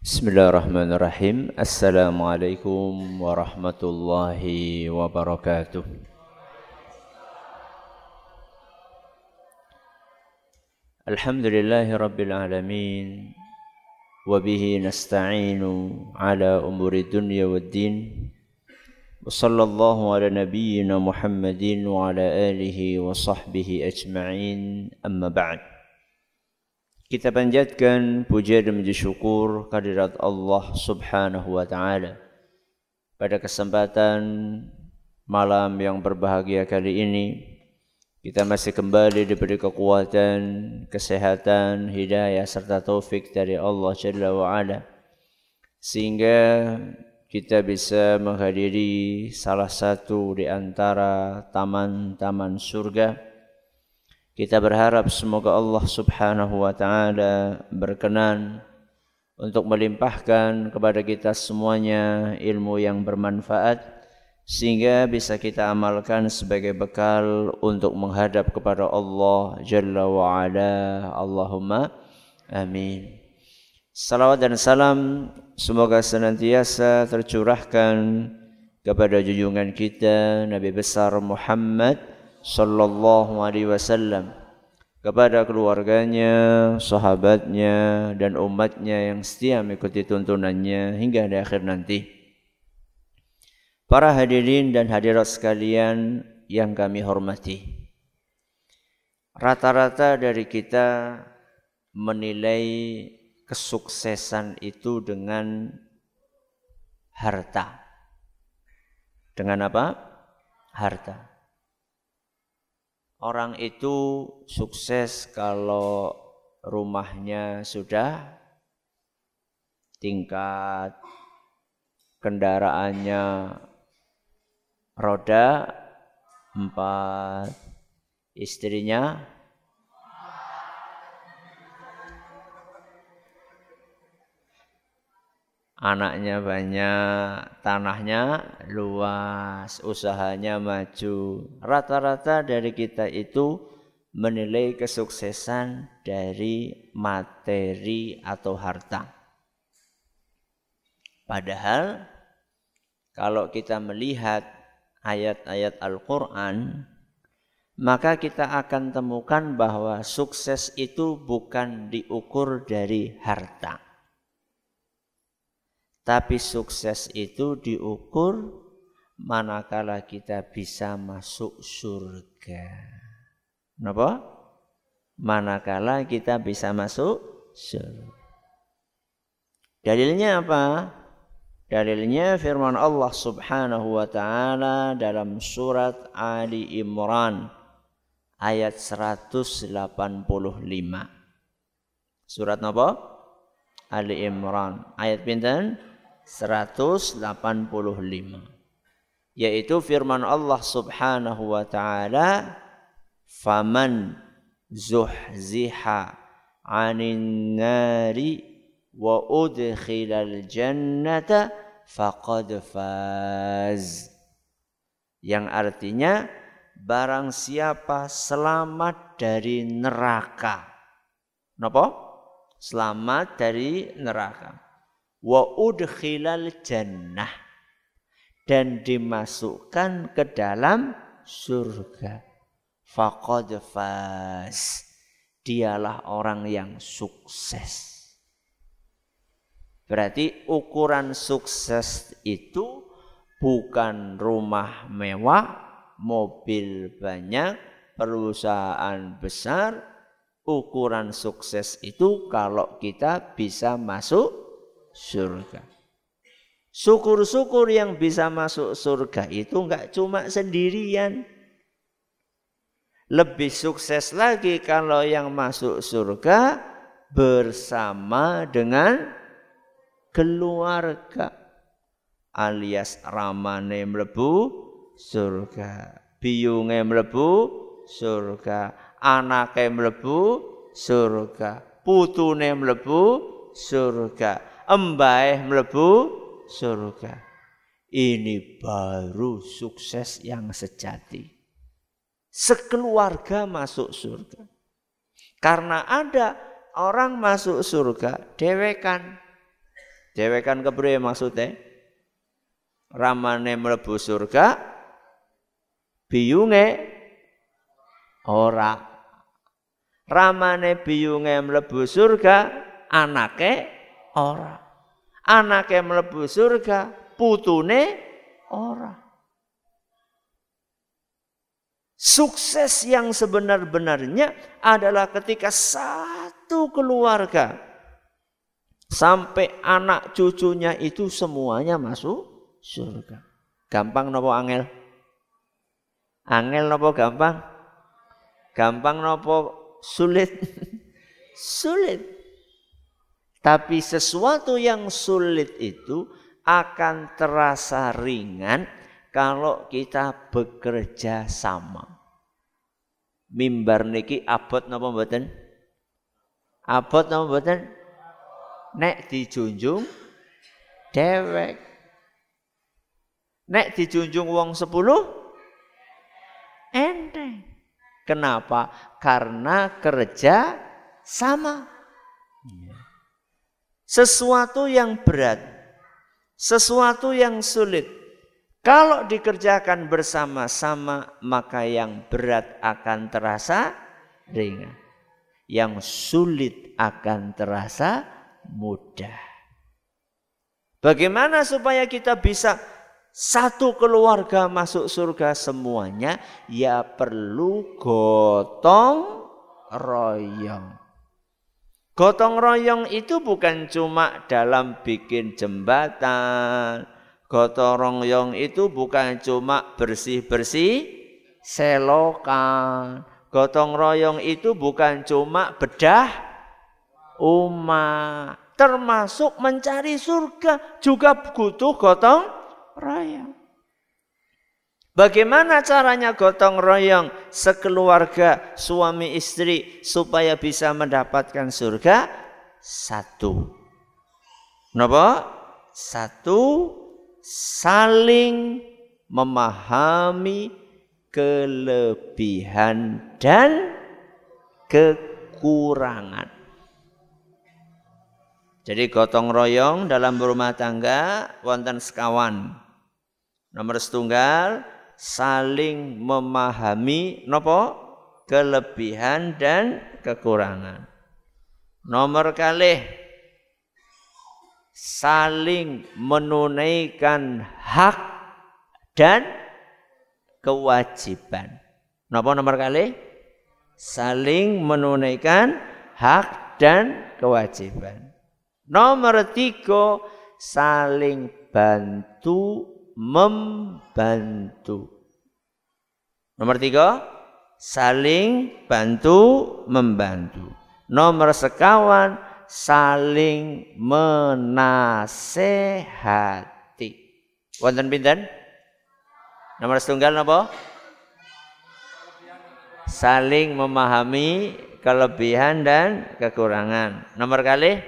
بسم الله الرحمن الرحيم السلام عليكم ورحمة الله وبركاته الحمد لله رب العالمين وبه نستعين على أمور الدنيا والدين وصلى الله على نبينا محمد وعلى آله وصحبه أجمعين أما بعد Kita panjatkan puja dan puji syukur kehadirat Allah Subhanahu wa taala. Pada kesempatan malam yang berbahagia kali ini, kita masih kembali diberi kekuatan, kesehatan, hidayah serta taufik dari Allah Jalla wa ala. Sehingga kita bisa menghadiri salah satu di antara taman-taman surga Kita berharap semoga Allah Subhanahu wa taala berkenan untuk melimpahkan kepada kita semuanya ilmu yang bermanfaat sehingga bisa kita amalkan sebagai bekal untuk menghadap kepada Allah Jalla wa Ala. Allahumma amin. Salawat dan salam semoga senantiasa tercurahkan kepada junjungan kita Nabi besar Muhammad sallallahu alaihi wasallam kepada keluarganya, sahabatnya dan umatnya yang setia mengikuti tuntunannya hingga di akhir nanti. Para hadirin dan hadirat sekalian yang kami hormati. Rata-rata dari kita menilai kesuksesan itu dengan harta. Dengan apa? Harta. Orang itu sukses kalau rumahnya sudah tingkat, kendaraannya roda empat, istrinya anaknya banyak, tanahnya luas, usahanya maju. Rata-rata dari kita itu menilai kesuksesan dari materi atau harta. Padahal kalau kita melihat ayat-ayat Al-Qur'an maka kita akan temukan bahwa sukses itu bukan diukur dari harta tapi sukses itu diukur manakala kita bisa masuk surga. Kenapa? Manakala kita bisa masuk surga. Dalilnya apa? Dalilnya firman Allah Subhanahu wa taala dalam surat Ali Imran ayat 185. Surat apa? Ali Imran ayat pinten? 185 yaitu firman Allah Subhanahu wa taala faman zuhziha anil nari wa udkhilal jannata faqad faz yang artinya barang siapa selamat dari neraka napa selamat dari neraka wa udkhilal jannah dan dimasukkan ke dalam surga faqad faz dialah orang yang sukses Berarti ukuran sukses itu bukan rumah mewah, mobil banyak, perusahaan besar. Ukuran sukses itu kalau kita bisa masuk surga. Syukur-syukur yang bisa masuk surga itu enggak cuma sendirian. Lebih sukses lagi kalau yang masuk surga bersama dengan keluarga alias ramane mlebu surga biyunge mlebu surga anake mlebu surga putune mlebu surga embaeh melebu surga. Ini baru sukses yang sejati. Sekeluarga masuk surga. Karena ada orang masuk surga, dewekan. Dewekan kepriye ya maksudnya? Ramane melebu surga, biyunge ora. Ramane biyunge melebu surga, anake ora. yang mlebu surga, putune ora. Sukses yang sebenar-benarnya adalah ketika satu keluarga sampai anak cucunya itu semuanya masuk surga. Gampang nopo angel? Angel nopo gampang? Gampang nopo sulit? sulit. Tapi sesuatu yang sulit itu akan terasa ringan kalau kita bekerja sama. Mimbar niki abot napa mboten? Abot napa mboten? Nek dijunjung dewek. Nek dijunjung uang sepuluh enteng. Kenapa? Karena kerja sama. Ya sesuatu yang berat, sesuatu yang sulit. Kalau dikerjakan bersama-sama, maka yang berat akan terasa ringan, yang sulit akan terasa mudah. Bagaimana supaya kita bisa satu keluarga masuk surga semuanya ya perlu gotong royong. Gotong royong itu bukan cuma dalam bikin jembatan. Gotong royong itu bukan cuma bersih-bersih selokan. Gotong royong itu bukan cuma bedah umat. Termasuk mencari surga juga butuh gotong royong. Bagaimana caranya gotong royong sekeluarga suami istri supaya bisa mendapatkan surga? Satu. Kenapa? Satu saling memahami kelebihan dan kekurangan. Jadi gotong royong dalam rumah tangga wonten sekawan. Nomor setunggal saling memahami nopo kelebihan dan kekurangan. Nomor kali saling menunaikan hak dan kewajiban. Nopo nomor kali saling menunaikan hak dan kewajiban. Nomor tiga saling bantu membantu. Nomor tiga, saling bantu membantu. Nomor sekawan, saling menasehati. Wonten pinten? Nomor setunggal napa? Saling memahami kelebihan dan kekurangan. Nomor kali?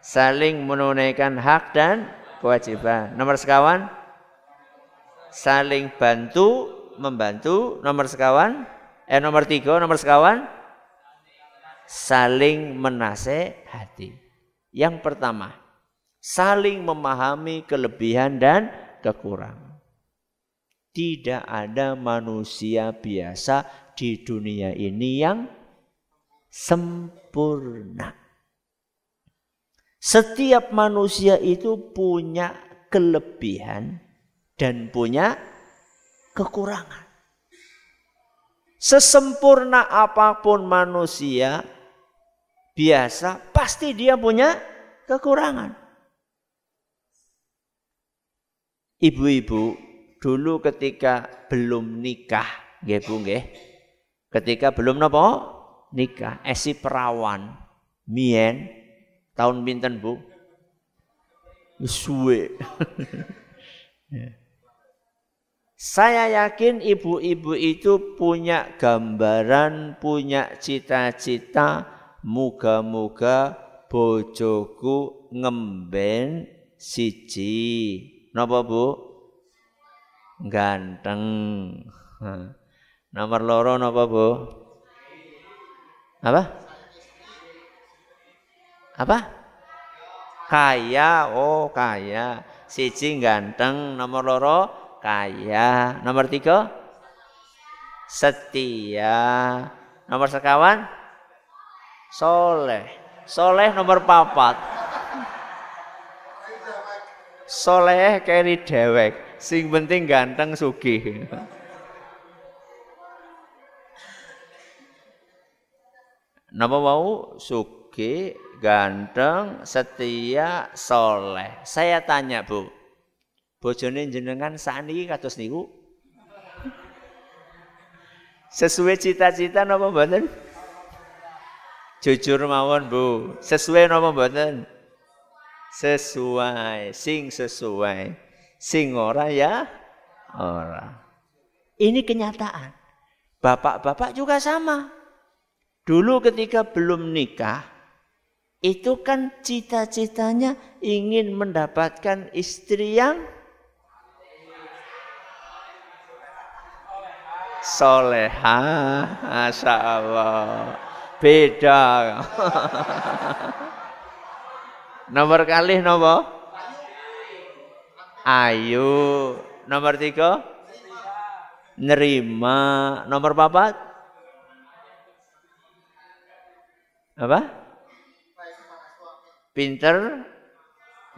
Saling menunaikan hak dan kewajiban. Nomor sekawan saling bantu membantu. Nomor sekawan eh nomor tiga nomor sekawan saling menasehati. Yang pertama saling memahami kelebihan dan kekurangan. Tidak ada manusia biasa di dunia ini yang sempurna. Setiap manusia itu punya kelebihan dan punya kekurangan. Sesempurna apapun manusia biasa, pasti dia punya kekurangan. Ibu-ibu dulu ketika belum nikah, nggih Bu Ketika belum napa? Nikah, esi eh, perawan. Mien Tahun binten Bu? Suwe. Ya. Saya yakin ibu-ibu itu punya gambaran, punya cita-cita, muga-muga bojoku ngemben siji. Napa Bu? Ganteng. Nomor loro napa Bu? Apa? Apa? Kaya, oh kaya. Siji ganteng, nomor loro kaya. Nomor tiga setia. Nomor sekawan soleh. Soleh nomor papat. Soleh keri dewek. Sing penting ganteng suki nama mau suki ganteng, setia, soleh. Saya tanya bu, bojone jenengan saat ini katus niku? Sesuai cita-cita nomor mboten? Jujur mawon bu, sesuai nomor mboten? Sesuai, sing sesuai, sing ora ya ora. Ini kenyataan. Bapak-bapak juga sama. Dulu ketika belum nikah, itu kan cita-citanya ingin mendapatkan istri yang soleha, masya Allah. Beda. nomor kali nomor Ayu. Nomor tiga? Nerima. Nomor papat? Apa? pinter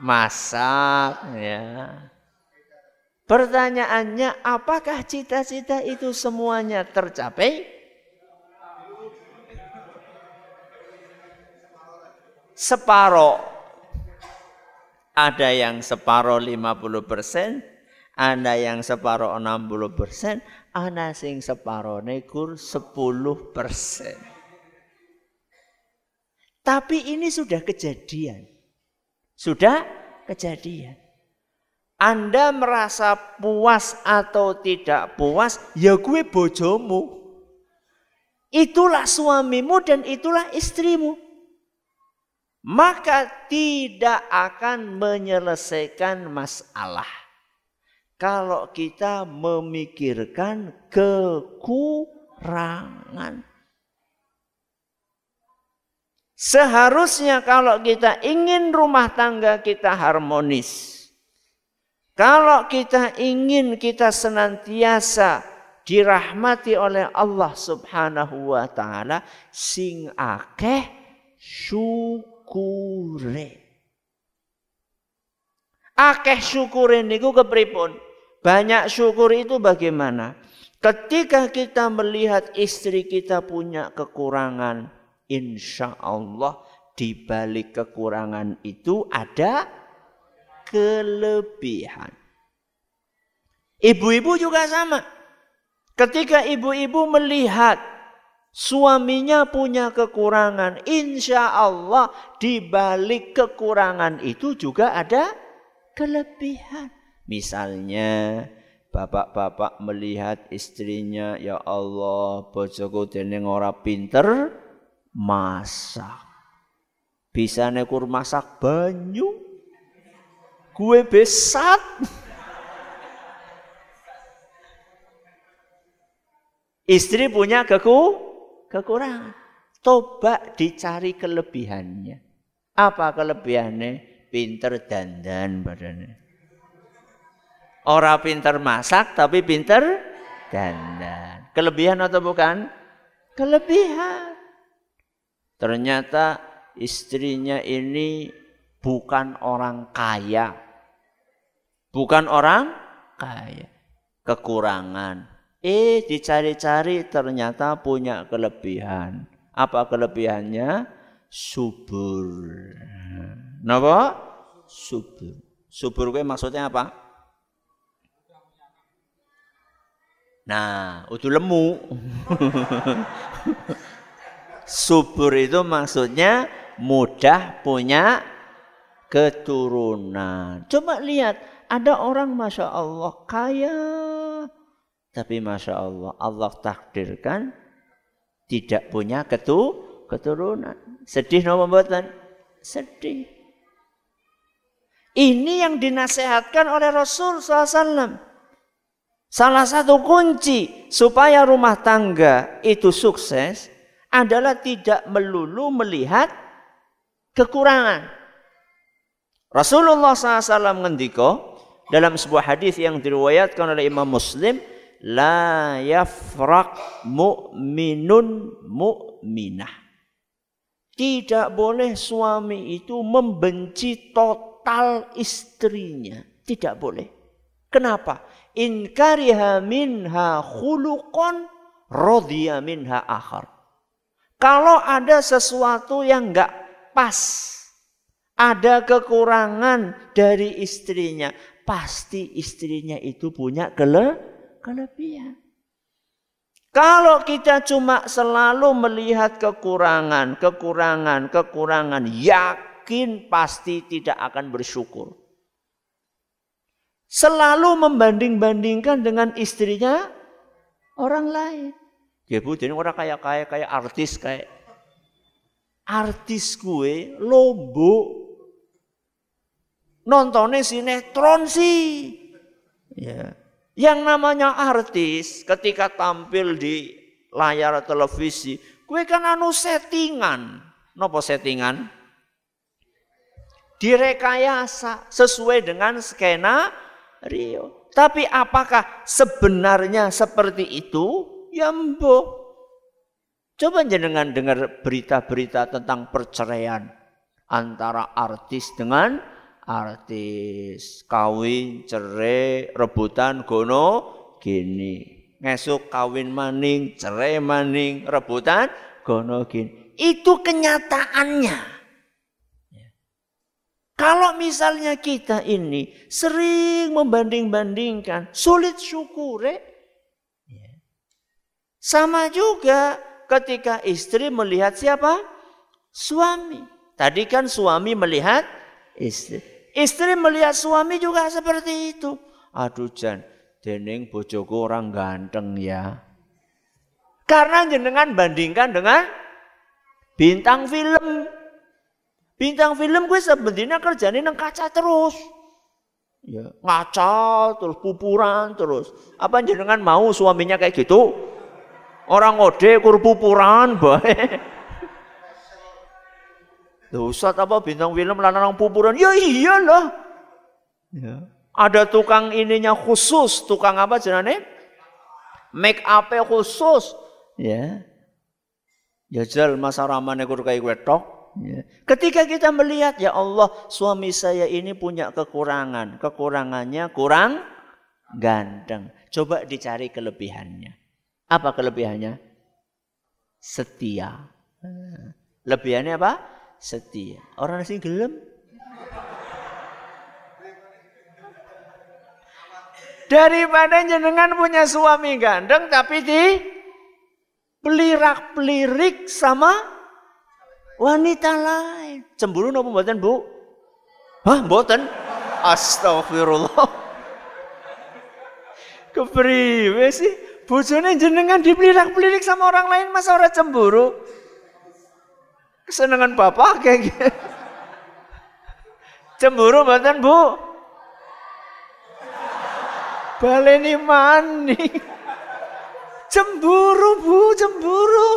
masak ya. Pertanyaannya apakah cita-cita itu semuanya tercapai? Separo Ada yang separo 50 persen, ada yang separo 60 persen, ada yang separo negur 10 persen. Tapi ini sudah kejadian. Sudah kejadian. Anda merasa puas atau tidak puas, ya gue bojomu. Itulah suamimu dan itulah istrimu. Maka tidak akan menyelesaikan masalah. Kalau kita memikirkan kekurangan Seharusnya kalau kita ingin rumah tangga kita harmonis, kalau kita ingin kita senantiasa dirahmati oleh Allah Subhanahu wa taala, sing akeh syukure. Akeh syukure niku kepripun? Banyak syukur itu bagaimana? Ketika kita melihat istri kita punya kekurangan, insya Allah di balik kekurangan itu ada kelebihan. Ibu-ibu juga sama. Ketika ibu-ibu melihat suaminya punya kekurangan, insya Allah di balik kekurangan itu juga ada kelebihan. Misalnya, bapak-bapak melihat istrinya, ya Allah, bojoku dening ora pinter, masak. Bisa nekur masak banyu. Gue besat. Istri punya keku, kekurangan. Coba dicari kelebihannya. Apa kelebihannya? Pinter dandan badannya. Orang pinter masak tapi pinter dandan. Kelebihan atau bukan? Kelebihan. Ternyata istrinya ini bukan orang kaya. Bukan orang kaya. Kekurangan. Eh dicari-cari ternyata punya kelebihan. Apa kelebihannya? Subur. Napa? Subur. Subur gue maksudnya apa? Nah, udah lemu. subur itu maksudnya mudah punya keturunan. Coba lihat, ada orang Masya Allah kaya, tapi Masya Allah Allah takdirkan tidak punya ketu, keturunan. Sedih no pembuatan? Sedih. Ini yang dinasehatkan oleh Rasul SAW. Salah satu kunci supaya rumah tangga itu sukses adalah tidak melulu melihat kekurangan. Rasulullah SAW mengendiko dalam sebuah hadis yang diriwayatkan oleh Imam Muslim, la yafraq mu'minun mu'minah. Tidak boleh suami itu membenci total istrinya. Tidak boleh. Kenapa? In kariha minha khuluqan radhiya minha akhar. Kalau ada sesuatu yang nggak pas, ada kekurangan dari istrinya, pasti istrinya itu punya kele kelebihan. Kalau kita cuma selalu melihat kekurangan, kekurangan, kekurangan, yakin pasti tidak akan bersyukur. Selalu membanding-bandingkan dengan istrinya orang lain. Gebu jadi orang kaya kaya kaya artis kayak artis kue lobo nontonnya sinetron sih. Ya. Yang namanya artis ketika tampil di layar televisi, kue kan anu settingan. Nopo settingan? Direkayasa sesuai dengan skena Rio. Tapi apakah sebenarnya seperti itu? ya mbok. Coba jenengan dengar berita-berita tentang perceraian antara artis dengan artis. Kawin, cerai, rebutan, gono, gini. Ngesuk kawin maning, cerai maning, rebutan, gono gini. Itu kenyataannya. Ya. Kalau misalnya kita ini sering membanding-bandingkan, sulit syukure, sama juga ketika istri melihat siapa? Suami. Tadi kan suami melihat istri. Istri melihat suami juga seperti itu. Aduh Jan, dening bojoku orang ganteng ya. Karena jenengan bandingkan dengan bintang film. Bintang film gue sebenarnya kerjanya neng kaca terus. Ya, ngaca terus pupuran terus. Apa jenengan mau suaminya kayak gitu? Orang ngode kurpupuran bae. Loh, Ustaz apa bintang film lanang pupuran? Ya iyalah. Ya. Ada tukang ininya khusus, tukang apa jenane? Make up khusus. Ya. Jajal ya masa ramane kur kai wetok. Ya. Ketika kita melihat ya Allah suami saya ini punya kekurangan, kekurangannya kurang ganteng. Coba dicari kelebihannya. Apa kelebihannya? Setia. Ah. Lebihannya apa? Setia. Orang asing gelem. Daripada jenengan punya suami gandeng tapi di pelirak-pelirik sama wanita lain. Cemburu nopo mboten, Bu? Hah, mboten? Astagfirullah. Kepriwe sih? Bojone jenengan dibelirak-belirik sama orang lain masa orang cemburu? Kesenangan bapak kayak gitu. Cemburu banten bu? Baleni mani. Cemburu bu, cemburu.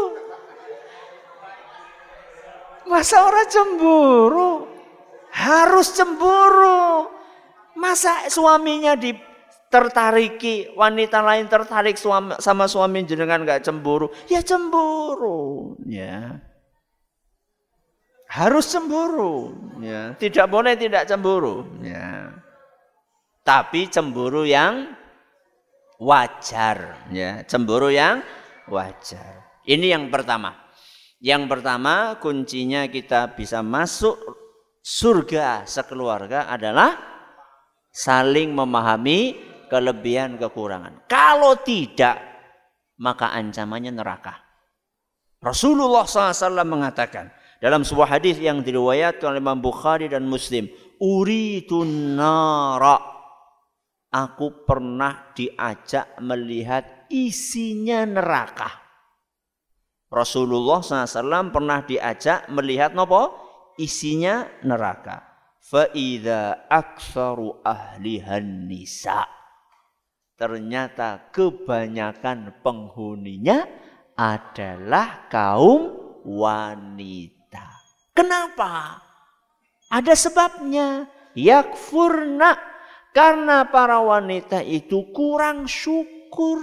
Masa orang cemburu? Harus cemburu. Masa suaminya di tertariki wanita lain tertarik suami, sama suami jenengan nggak cemburu ya cemburu ya harus cemburu ya tidak boleh tidak cemburu ya tapi cemburu yang wajar ya cemburu yang wajar ini yang pertama yang pertama kuncinya kita bisa masuk surga sekeluarga adalah saling memahami kelebihan kekurangan. Kalau tidak, maka ancamannya neraka. Rasulullah SAW mengatakan dalam sebuah hadis yang diriwayatkan oleh Imam Bukhari dan Muslim, uritun nara. Aku pernah diajak melihat isinya neraka. Rasulullah SAW pernah diajak melihat nopo isinya neraka. Fa'idha aksaru ahlihan nisa' Ternyata kebanyakan penghuninya adalah kaum wanita. Kenapa? Ada sebabnya. Yakfurna karena para wanita itu kurang syukur.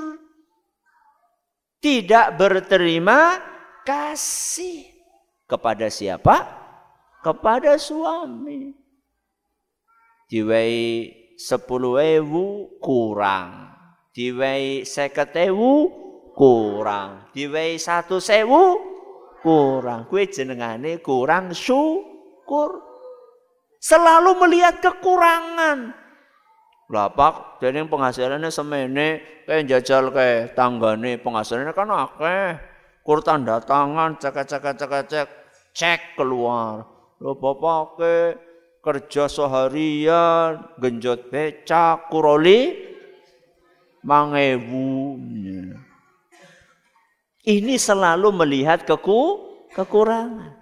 Tidak berterima kasih kepada siapa? Kepada suami. Diwai sepuluh ewu kurang diwehi seketewu kurang diwehi satu sewu kurang kue jenengane kurang syukur selalu melihat kekurangan lapak jadi penghasilannya semene kayak jajal kayak tanggane penghasilannya kan akeh kur tanda tangan cek cek cek cek cek keluar lo bapak ke kerja seharian genjot becak kuroli mangewu. Ini selalu melihat keku kekurangan.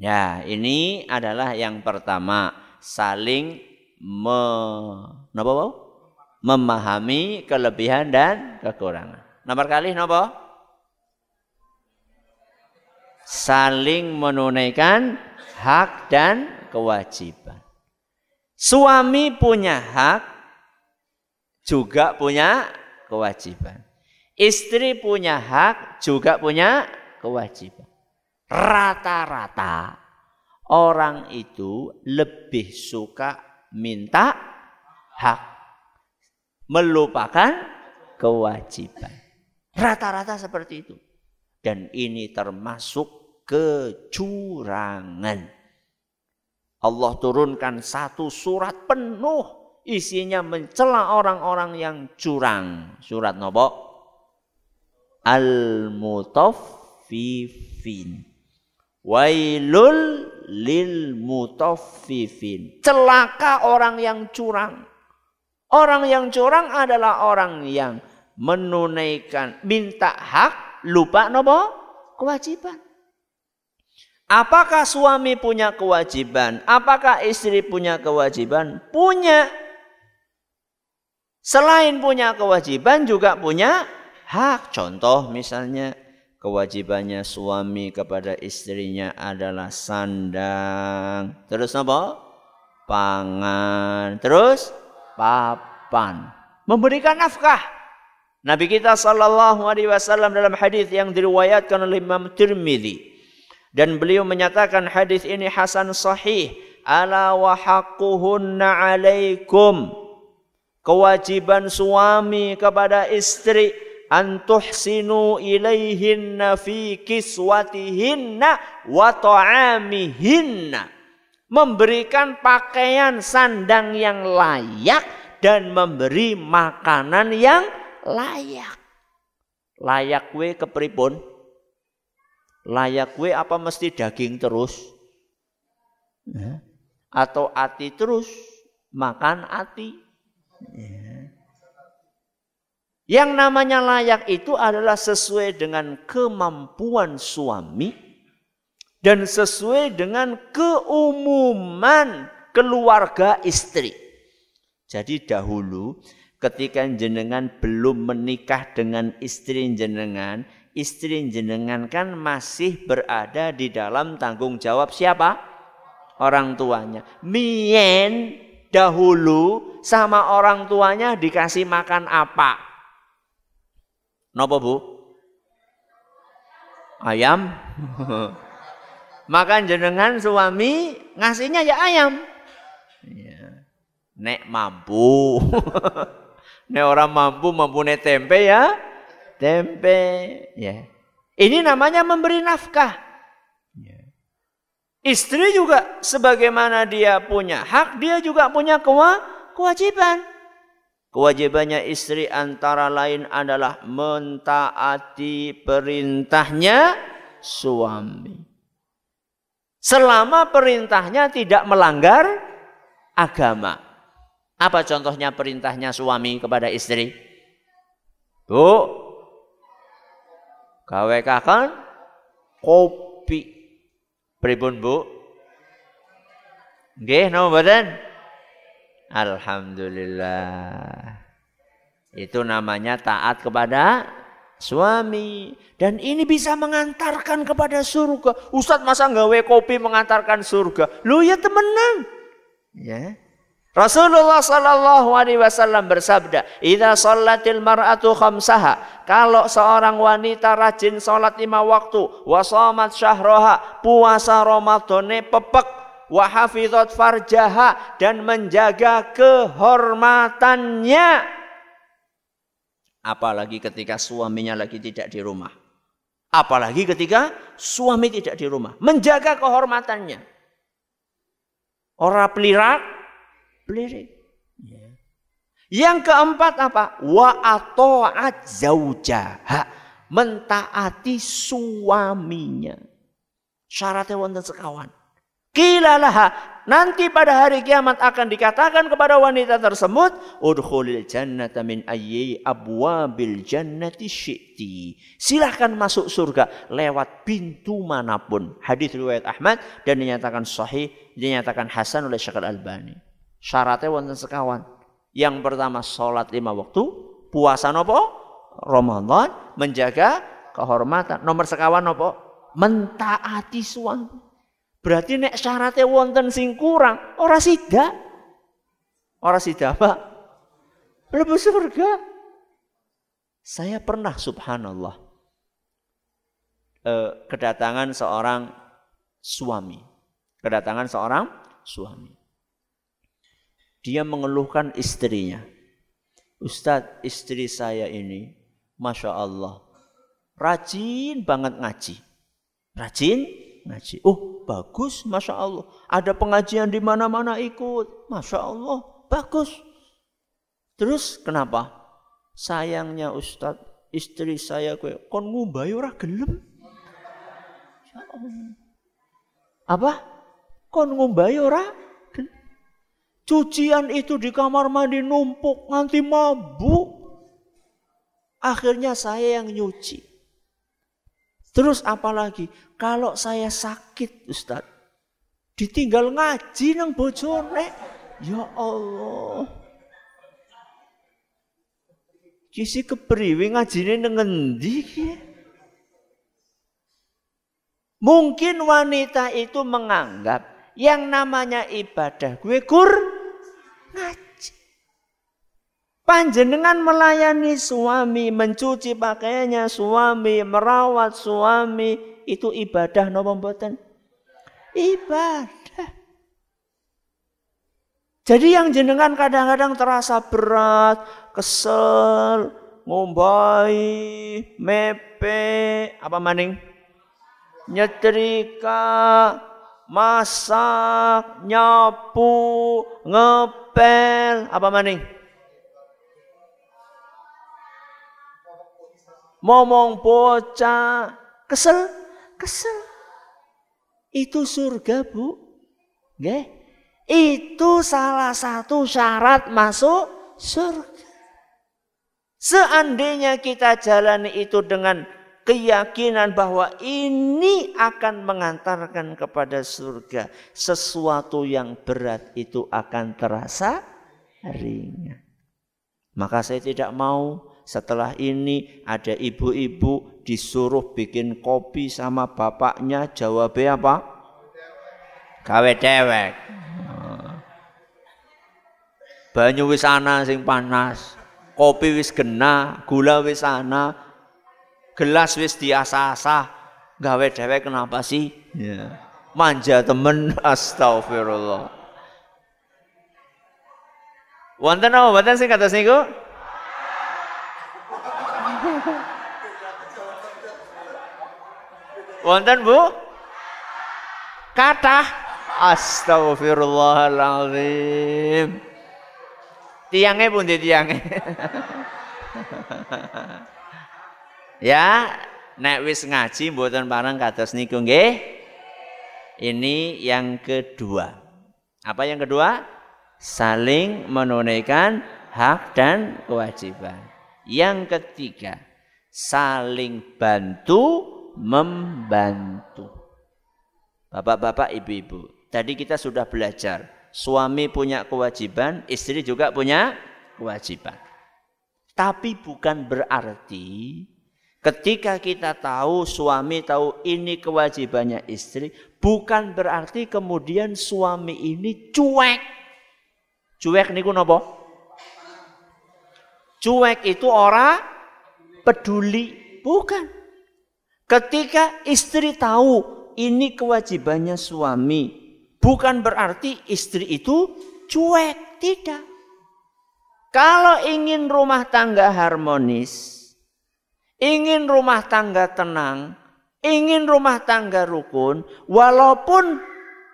Ya, ini adalah yang pertama, saling me, nopo, memahami kelebihan dan kekurangan. Nomor kali nopo? Saling menunaikan hak dan kewajiban. Suami punya hak juga punya kewajiban. Istri punya hak juga punya kewajiban. Rata-rata orang itu lebih suka minta hak melupakan kewajiban. Rata-rata seperti itu. Dan ini termasuk kecurangan. Allah turunkan satu surat penuh isinya mencela orang-orang yang curang. Surat nopo? Al-mutaffifin. Wailul lil mutaffifin. Celaka orang yang curang. Orang yang curang adalah orang yang menunaikan minta hak lupa nopo kewajiban. Apakah suami punya kewajiban? Apakah istri punya kewajiban? Punya. Selain punya kewajiban juga punya hak. Contoh misalnya kewajibannya suami kepada istrinya adalah sandang. Terus apa? Pangan. Terus papan. Memberikan nafkah. Nabi kita sallallahu alaihi wasallam dalam hadis yang diriwayatkan oleh Imam Tirmizi dan beliau menyatakan hadis ini hasan sahih ala wa haqquhunna alaikum kewajiban suami kepada istri antuhsinu ilaihinna fi kiswatihinna wa ta'amihinna memberikan pakaian sandang yang layak dan memberi makanan yang layak layak kue kepripun layak kue apa mesti daging terus ya. atau ati terus makan ati Ya. Yang namanya layak itu adalah sesuai dengan kemampuan suami dan sesuai dengan keumuman keluarga istri. Jadi dahulu ketika jenengan belum menikah dengan istri jenengan, istri jenengan kan masih berada di dalam tanggung jawab siapa? Orang tuanya. Mien dahulu sama orang tuanya dikasih makan apa? Nopo bu? Ayam. makan jenengan suami ngasihnya ya ayam. Iya. Nek mampu. Nek orang mampu mampu nek tempe ya. Tempe. Ya. Ini namanya memberi nafkah. Istri juga sebagaimana dia punya hak, dia juga punya kewajiban. Kewajibannya istri antara lain adalah mentaati perintahnya suami. Selama perintahnya tidak melanggar agama. Apa contohnya perintahnya suami kepada istri? Bu, kawekakan kopi Pripun Bu? Nggih, napa mboten? Alhamdulillah. Itu namanya taat kepada suami dan ini bisa mengantarkan kepada surga. Ustadz masa nggawe kopi mengantarkan surga? Lu ya temenan. Ya. Rasulullah Shallallahu Alaihi Wasallam bersabda, "Ida salatil mar'atu khamsaha." Kalau seorang wanita rajin salat lima waktu, wasomat syahroha, puasa Ramadannya pepek, wahafidot farjaha dan menjaga kehormatannya. Apalagi ketika suaminya lagi tidak di rumah. Apalagi ketika suami tidak di rumah. Menjaga kehormatannya. Ora pelirak, Lirik. Ya. Yang keempat apa? Wa ato'at zaujaha. Mentaati suaminya. Syaratnya wonten sekawan. Kilalaha. Nanti pada hari kiamat akan dikatakan kepada wanita tersebut. Udkhulil jannata min ayyi bil jannati syi'ti. Silahkan masuk surga lewat pintu manapun. Hadis riwayat Ahmad dan dinyatakan sahih. Dinyatakan hasan oleh Syekh Al-Albani. Syaratnya wonten sekawan. Yang pertama sholat lima waktu, puasa nopo, Ramadan, menjaga kehormatan. Nomor sekawan nopo, mentaati suami. Berarti nek syaratnya wonten sing kurang, ora sida. Ora sida apa? Lebu surga. Saya pernah subhanallah eh, kedatangan seorang suami, kedatangan seorang suami dia mengeluhkan istrinya. Ustadz, istri saya ini, Masya Allah, rajin banget ngaji. Rajin ngaji. Oh, bagus, Masya Allah. Ada pengajian di mana-mana ikut. Masya Allah, bagus. Terus kenapa? Sayangnya Ustadz, istri saya kue, kon ngubayu ora gelem. Ya Apa? Kon ngubayu ora Cucian itu di kamar mandi numpuk, nanti mabuk. Akhirnya saya yang nyuci. Terus apalagi, kalau saya sakit Ustaz, ditinggal ngaji nang bojone. Ya Allah. Kisi kepriwe ngajine nang endi Mungkin wanita itu menganggap yang namanya ibadah gue kur Ngaji. Panjenengan melayani suami, mencuci pakaiannya suami, merawat suami, itu ibadah napa mboten? Ibadah. Jadi yang jenengan kadang-kadang terasa berat, kesel, ngombai, mepe, apa maning? Nyetrika, masak, nyapu, ngepel, apa maning? Momong bocah, kesel, kesel. Itu surga, Bu. Nggih. Itu salah satu syarat masuk surga. Seandainya kita jalani itu dengan keyakinan bahwa ini akan mengantarkan kepada surga. Sesuatu yang berat itu akan terasa ringan. Maka saya tidak mau setelah ini ada ibu-ibu disuruh bikin kopi sama bapaknya jawabnya apa? Gawe dewek. Banyu wis ana sing panas, kopi wis gena, gula wis ana, gelas wis diasah-asah gawe dhewe kenapa sih yeah. manja temen astagfirullah wonten apa wonten sing kados niku wonten Bu kata astagfirullahalazim tiange pun di tiange Ya, nek wis ngaji mboten pareng kados niku nggih. Ini yang kedua. Apa yang kedua? Saling menunaikan hak dan kewajiban. Yang ketiga, saling bantu membantu. Bapak-bapak, ibu-ibu, tadi kita sudah belajar suami punya kewajiban, istri juga punya kewajiban. Tapi bukan berarti Ketika kita tahu suami tahu ini kewajibannya istri, bukan berarti kemudian suami ini cuek. Cuek niku nopo? Cuek itu ora peduli, bukan. Ketika istri tahu ini kewajibannya suami, bukan berarti istri itu cuek, tidak. Kalau ingin rumah tangga harmonis, ingin rumah tangga tenang, ingin rumah tangga rukun, walaupun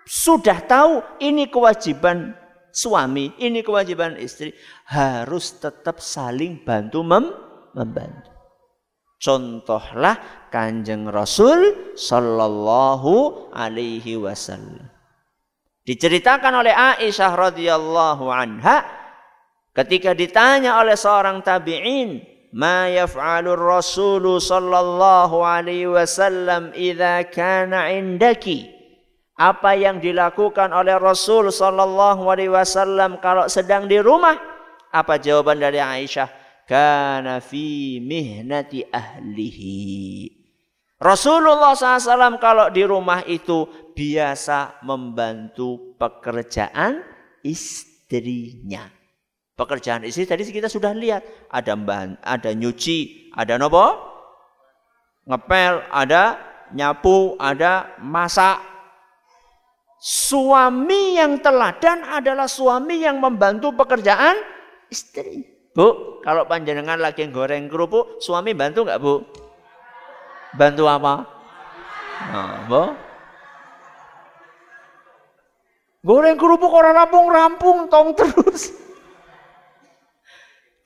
sudah tahu ini kewajiban suami, ini kewajiban istri, harus tetap saling bantu mem membantu. Contohlah Kanjeng Rasul sallallahu alaihi wasallam. Diceritakan oleh Aisyah radhiyallahu anha ketika ditanya oleh seorang tabi'in, ما يفعل الرسول صلى الله عليه وسلم إذا كان عندك apa yang dilakukan oleh Rasul sallallahu alaihi wasallam kalau sedang di rumah apa jawaban dari Aisyah kana fi mihnati ahlihi Rasulullah SAW kalau di rumah itu biasa membantu pekerjaan istrinya. Pekerjaan istri tadi kita sudah lihat, ada bahan, ada nyuci, ada nopo? Ngepel, ada nyapu, ada masak. Suami yang teladan adalah suami yang membantu pekerjaan istri. Bu, kalau panjenengan lagi goreng kerupuk, suami bantu nggak bu? Bantu apa? Nah, bu, Goreng kerupuk orang rampung-rampung tong terus.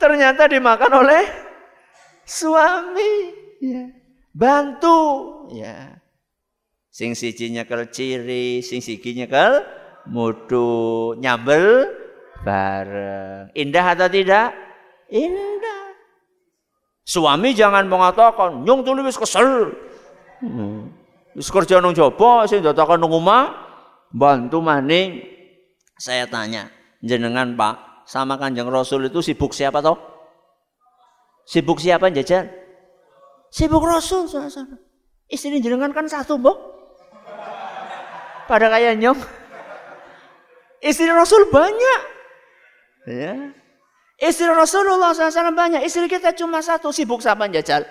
Ternyata dimakan oleh suami. Ya. Bantu. Ya. Sing sijinya kel ciri, sing siginya kel mudu nyambel bareng. Indah atau tidak? Indah. Suami jangan mengatakan nyung tuli wis kesel. Hmm. kerja nang jaba sing dadakan nang nunguma bantu maning. Saya tanya, jenengan Pak, sama Kanjeng Rasul itu sibuk siapa toh? Sibuk siapa jajan? Sibuk Rasul sana. Istri jenengan kan satu, Mbok. Pada kayak nyom. Istri Rasul banyak. Ya. Istri Rasulullah SAW banyak. Istri kita cuma satu. Sibuk sama jajan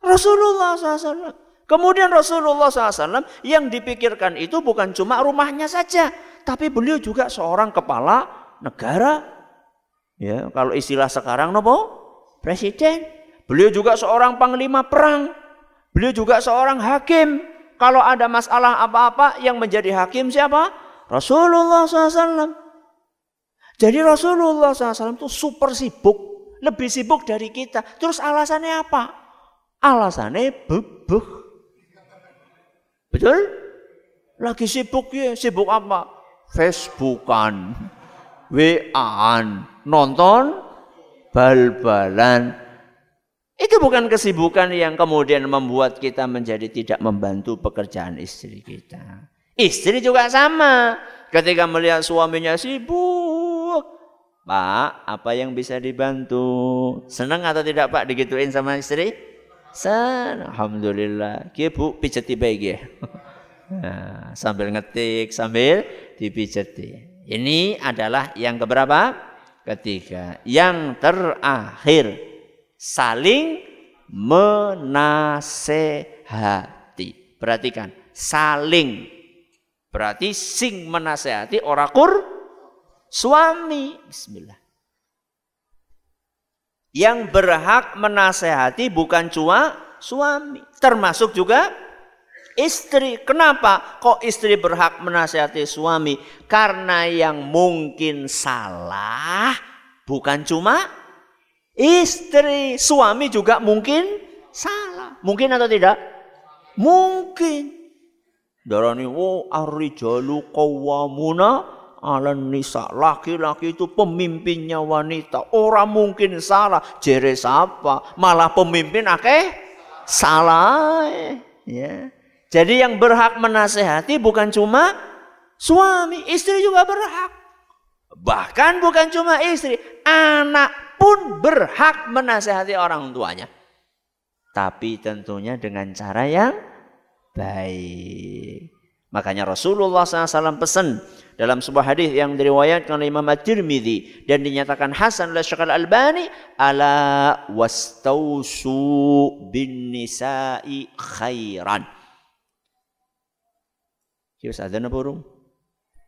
Rasulullah SAW. Kemudian Rasulullah SAW yang dipikirkan itu bukan cuma rumahnya saja. Tapi beliau juga seorang kepala negara. Ya, kalau istilah sekarang nopo presiden. Beliau juga seorang panglima perang. Beliau juga seorang hakim. Kalau ada masalah apa-apa yang menjadi hakim siapa? Rasulullah SAW. Jadi Rasulullah SAW itu super sibuk. Lebih sibuk dari kita. Terus alasannya apa? Alasannya bebek. Betul? Lagi sibuk ya, sibuk apa? Facebookan wa nonton bal-balan. Itu bukan kesibukan yang kemudian membuat kita menjadi tidak membantu pekerjaan istri kita. Istri juga sama. Ketika melihat suaminya sibuk, Pak, apa yang bisa dibantu? Senang atau tidak Pak digituin sama istri? Sen, Alhamdulillah. Kia bu, pijeti baik ya. Nah, sambil ngetik, sambil dipijeti. Ini adalah yang keberapa? Ketiga. Yang terakhir, saling menasehati. Perhatikan, saling. Berarti sing menasehati orakur suami. Bismillah. Yang berhak menasehati bukan cuma suami, termasuk juga istri. Kenapa kok istri berhak menasihati suami? Karena yang mungkin salah bukan cuma istri, suami juga mungkin salah. Mungkin atau tidak? Mungkin. Darani wo arrijalu qawwamuna ala nisa. Laki-laki itu pemimpinnya wanita. Orang mungkin salah. Jere siapa? Malah pemimpin akeh salah. Ya. Yeah. Jadi yang berhak menasehati bukan cuma suami, istri juga berhak. Bahkan bukan cuma istri, anak pun berhak menasehati orang tuanya. Tapi tentunya dengan cara yang baik. Makanya Rasulullah SAW pesan dalam sebuah hadis yang diriwayatkan oleh Imam At-Tirmidzi dan dinyatakan hasan oleh Syekh Al-Albani, ala wastausu bin nisa'i khairan. Ki ya wis adzan apa urung?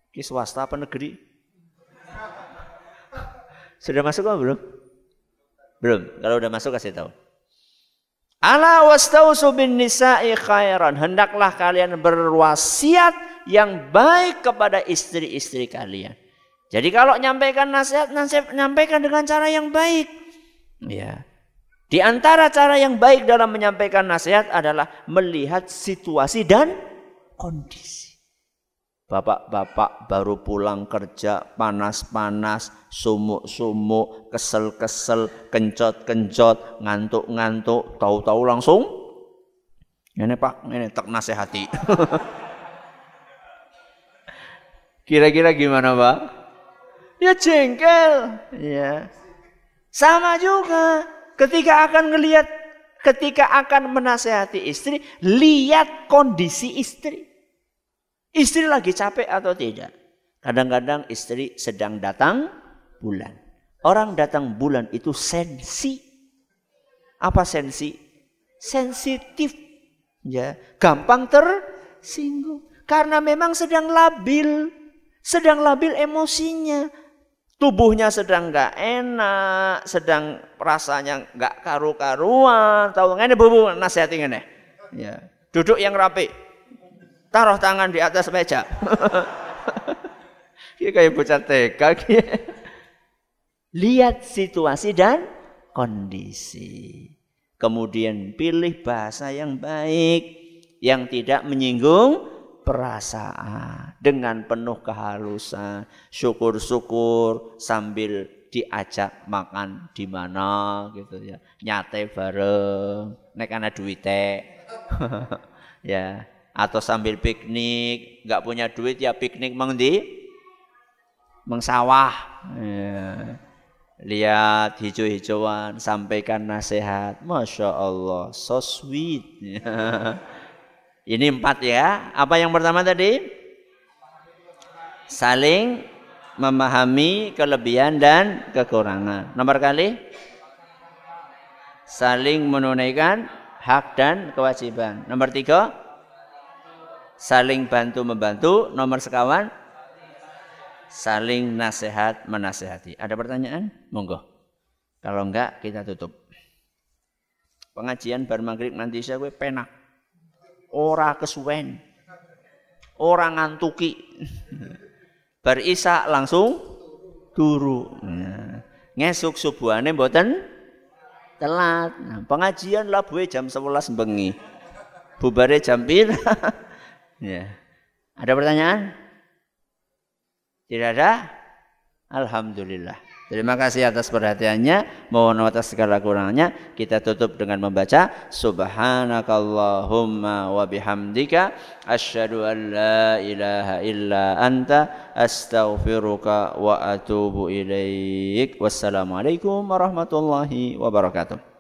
Ki swasta apa negeri? Sudah masuk apa belum? Belum. Kalau udah masuk kasih tahu. Ala wastausu bin nisa'i khairan. Hendaklah kalian berwasiat yang baik kepada istri-istri kalian. Jadi kalau nyampaikan nasihat, nasihat nyampaikan dengan cara yang baik. Ya. Di antara cara yang baik dalam menyampaikan nasihat adalah melihat situasi dan kondisi. Bapak-bapak baru pulang kerja, panas-panas, sumuk-sumuk, kesel-kesel, kencot-kencot, ngantuk-ngantuk, tahu-tahu langsung ini Pak, ini tak nasihati. Kira-kira gimana, Pak? Ya jengkel. Ya. Sama juga ketika akan ngelihat ketika akan menasehati istri, lihat kondisi istri. Istri lagi capek atau tidak? Kadang-kadang istri sedang datang bulan. Orang datang bulan itu sensi. Apa sensi? Sensitif. Ya, gampang tersinggung karena memang sedang labil, sedang labil emosinya. Tubuhnya sedang nggak enak, sedang rasanya nggak karu-karuan. Tahu nggak ini bu, bu nasihatin ini. Ya. Duduk yang rapi, Taruh tangan di atas meja. Ini iya, kayak bocah TK. Iya. Lihat situasi dan kondisi. Kemudian pilih bahasa yang baik, yang tidak menyinggung perasaan dengan penuh kehalusan, syukur-syukur sambil diajak makan di mana gitu ya. Nyate bareng, nek ana duwite. ya atau sambil piknik nggak punya duit ya piknik mengdi mengsawah ya. lihat hijau-hijauan sampaikan nasihat masya Allah so sweet ya. ini empat ya apa yang pertama tadi saling memahami kelebihan dan kekurangan nomor kali saling menunaikan hak dan kewajiban nomor tiga saling bantu membantu. Nomor sekawan, saling nasihat menasehati. Ada pertanyaan? Monggo. Kalau enggak kita tutup. Pengajian bar maghrib nanti saya gue penak. Ora kesuwen. orang ngantuki. bar isa langsung turu. Nah, ngesuk subuhane mboten telat. Nah, pengajian lah gue jam 11 bengi. Bubare jam pira? Ya. Ada pertanyaan? Tidak ada? Alhamdulillah. Terima kasih atas perhatiannya. Mohon atas segala kurangnya. Kita tutup dengan membaca Subhanakallahumma wa bihamdika asyhadu an la ilaha illa anta astaghfiruka wa atubu ilaik. Wassalamualaikum warahmatullahi wabarakatuh.